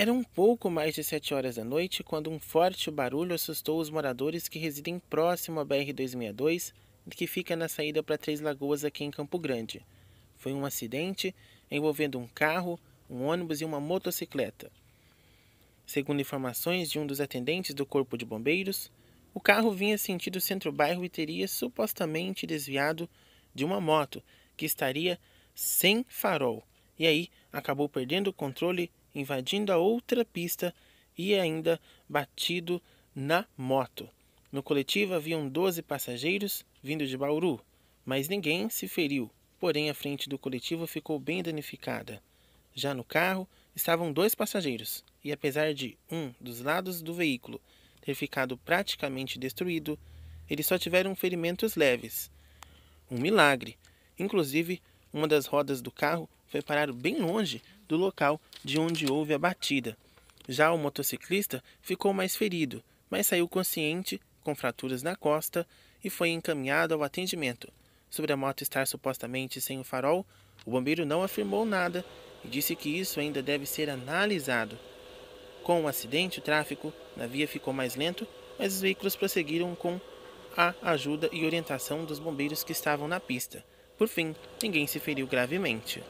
Era um pouco mais de sete horas da noite quando um forte barulho assustou os moradores que residem próximo à BR-262, que fica na saída para Três Lagoas aqui em Campo Grande. Foi um acidente envolvendo um carro, um ônibus e uma motocicleta. Segundo informações de um dos atendentes do Corpo de Bombeiros, o carro vinha sentido centro-bairro e teria supostamente desviado de uma moto que estaria sem farol e aí acabou perdendo o controle invadindo a outra pista e ainda batido na moto. No coletivo haviam 12 passageiros vindos de Bauru, mas ninguém se feriu, porém a frente do coletivo ficou bem danificada. Já no carro estavam dois passageiros, e apesar de um dos lados do veículo ter ficado praticamente destruído, eles só tiveram ferimentos leves. Um milagre! Inclusive, uma das rodas do carro foi parar bem longe do local de onde houve a batida. Já o motociclista ficou mais ferido, mas saiu consciente, com fraturas na costa, e foi encaminhado ao atendimento. Sobre a moto estar supostamente sem o farol, o bombeiro não afirmou nada e disse que isso ainda deve ser analisado. Com o acidente, o tráfego na via ficou mais lento, mas os veículos prosseguiram com a ajuda e orientação dos bombeiros que estavam na pista. Por fim, ninguém se feriu gravemente.